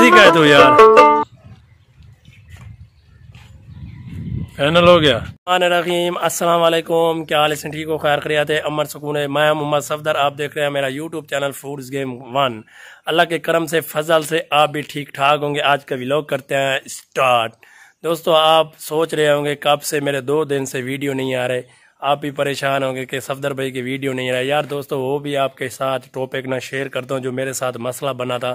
ही कह दो यार फाइनल हो गया रहीम अस्सलाम वालेकुम क्या हाल है ठीक हो खैर खरियात है अमर सुकून है मैं मोहम्मद सफदर आप देख रहे हैं मेरा YouTube channel foods game one अल्लाह के करम से फजल से आप भी ठीक ठाक होंगे आज का व्लॉग करते हैं स्टार्ट दोस्तों आप सोच रहे होंगे कब से मेरे दो दिन से वीडियो नहीं आ रहे आप भी परेशान होंगे कि सफदर भाई की वीडियो नहीं रहा यार दोस्तों वो भी आपके साथ टॉपिक ना शेयर करता हूँ जो मेरे साथ मसला बना था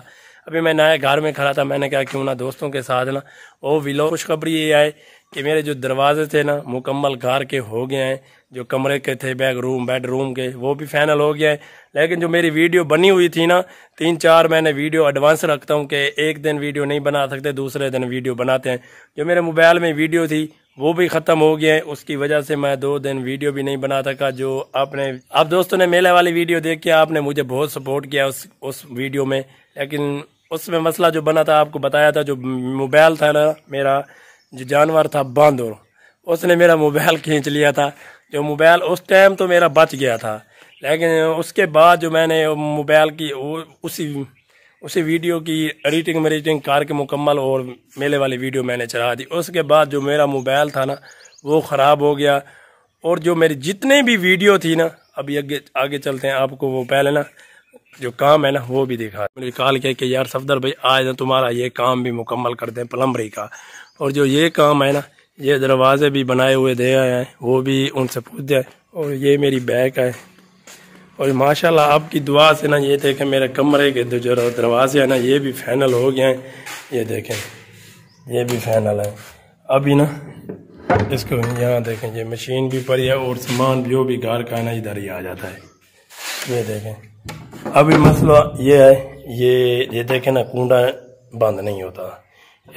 अभी मैं नया घर में खड़ा था मैंने कहा क्यों ना दोस्तों के साथ ना वो विलो खुशखबरी ये आए कि मेरे जो दरवाजे थे ना मुकम्मल घर के हो गए हैं जो कमरे के थे बैग रूम बेडरूम के वो भी फाइनल हो गया है लेकिन जो मेरी वीडियो बनी हुई थी ना तीन चार मैंने वीडियो एडवांस रखता हूँ कि एक दिन वीडियो नहीं बना सकते दूसरे दिन वीडियो बनाते हैं जो मेरे मोबाइल में वीडियो थी वो भी ख़त्म हो गए उसकी वजह से मैं दो दिन वीडियो भी नहीं बना सका जो आपने आप दोस्तों ने मेले वाली वीडियो देख के आपने मुझे बहुत सपोर्ट किया उस उस वीडियो में लेकिन उसमें मसला जो बना था आपको बताया था जो मोबाइल था ना मेरा जो जानवर था बांदोर उसने मेरा मोबाइल खींच लिया था जो मोबाइल उस टाइम तो मेरा बच गया था लेकिन उसके बाद जो मैंने मोबाइल की उसी उसी वीडियो की एडिटिंग मेडिटिंग कार के मुकम्मल और मेले वाली वीडियो मैंने चला दी उसके बाद जो मेरा मोबाइल था ना वो ख़राब हो गया और जो मेरी जितने भी वीडियो थी ना अभी आगे आगे चलते हैं आपको वो पहले ना जो काम है ना वो भी दिखा मुझे कॉल किया कि यार सफदर भाई आज ना तुम्हारा ये काम भी मुकम्मल कर दें प्लम्बरी का और जो ये काम है ना ये दरवाजे भी बनाए हुए दे आए हैं वो भी उनसे पूछ दें और ये मेरी बैग है और माशाल्लाह आपकी दुआ से ना ये देखें मेरे कमरे के जो दरवाजे हैं ना ये भी फाइनल हो गए हैं ये देखें ये भी फाइनल है अभी ना इसको यहाँ देखें ये मशीन भी पड़ी है और सामान जो भी घर का है ना इधर ही आ जाता है ये देखें अभी मसला ये है ये ये देखें ना कूडा बंद नहीं होता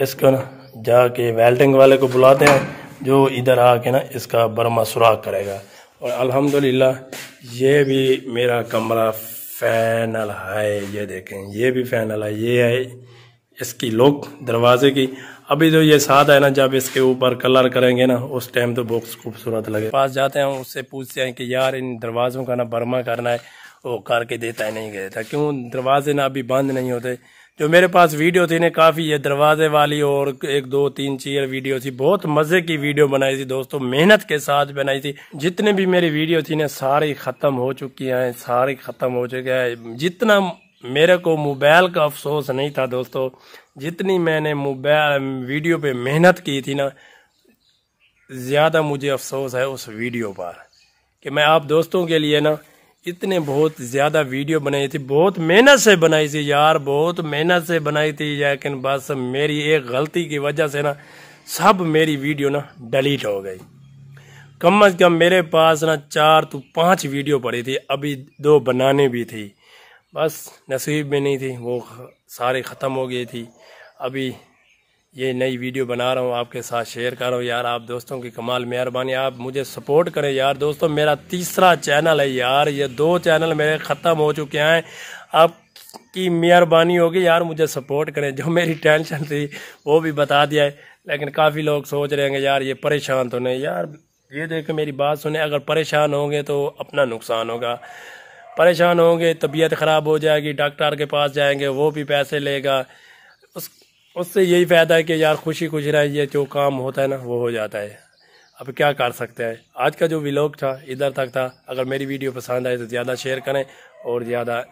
इसको ना जाके वेल्डिंग वाले को बुलाते हैं जो इधर आके ना इसका बर्मा सुराख करेगा और अल्हम्दुलिल्लाह ये भी मेरा कमरा फैनल है ये देखें ये भी फैनल है ये है इसकी लुक दरवाजे की अभी जो ये साथ है ना जब इसके ऊपर कलर करेंगे ना उस टाइम तो बॉक्स खूबसूरत लगे पास जाते हैं उससे पूछते हैं कि यार इन दरवाज़ों का ना बर्मा करना है वो करके देता है नहीं देता क्यों दरवाजे ना अभी बंद नहीं होते जो मेरे पास वीडियो थी ने काफ़ी ये दरवाजे वाली और एक दो तीन चीज वीडियो थी बहुत मज़े की वीडियो बनाई थी दोस्तों मेहनत के साथ बनाई थी जितने भी मेरी वीडियो थी ने सारी ख़त्म हो चुकी हैं सारी ख़त्म हो चुके हैं जितना मेरे को मोबाइल का अफसोस नहीं था दोस्तों जितनी मैंने मोबाइल वीडियो पे मेहनत की थी ना ज़्यादा मुझे अफसोस है उस वीडियो पर कि मैं आप दोस्तों के लिए ना इतने बहुत ज़्यादा वीडियो बनाई थी बहुत मेहनत से बनाई थी यार बहुत मेहनत से बनाई थी लेकिन बस मेरी एक गलती की वजह से ना सब मेरी वीडियो ना डिलीट हो गई कम अज़ कम मेरे पास ना चार तो पांच वीडियो पड़ी थी अभी दो बनाने भी थी बस नसीब में नहीं थी वो सारे ख़त्म हो गई थी अभी ये नई वीडियो बना रहा हूँ आपके साथ शेयर कर रहा हूँ यार आप दोस्तों की कमाल मेहरबानी आप मुझे सपोर्ट करें यार दोस्तों मेरा तीसरा चैनल है यार ये दो चैनल मेरे ख़त्म हो चुके हैं आपकी की मेहरबानी होगी यार मुझे सपोर्ट करें जो मेरी टेंशन थी वो भी बता दिया है लेकिन काफ़ी लोग सोच रहे हैं यार ये परेशान तो नहीं यार ये देखो मेरी बात सुने अगर परेशान होंगे तो अपना नुकसान होगा परेशान होंगे तबीयत ख़राब हो जाएगी डॉक्टर के पास जाएंगे वो भी पैसे लेगा उस उससे यही फायदा है कि यार खुशी खुश ये जो काम होता है ना वो हो जाता है अब क्या कर सकते हैं आज का जो व्लॉग था इधर तक था अगर मेरी वीडियो पसंद आए तो ज़्यादा शेयर करें और ज़्यादा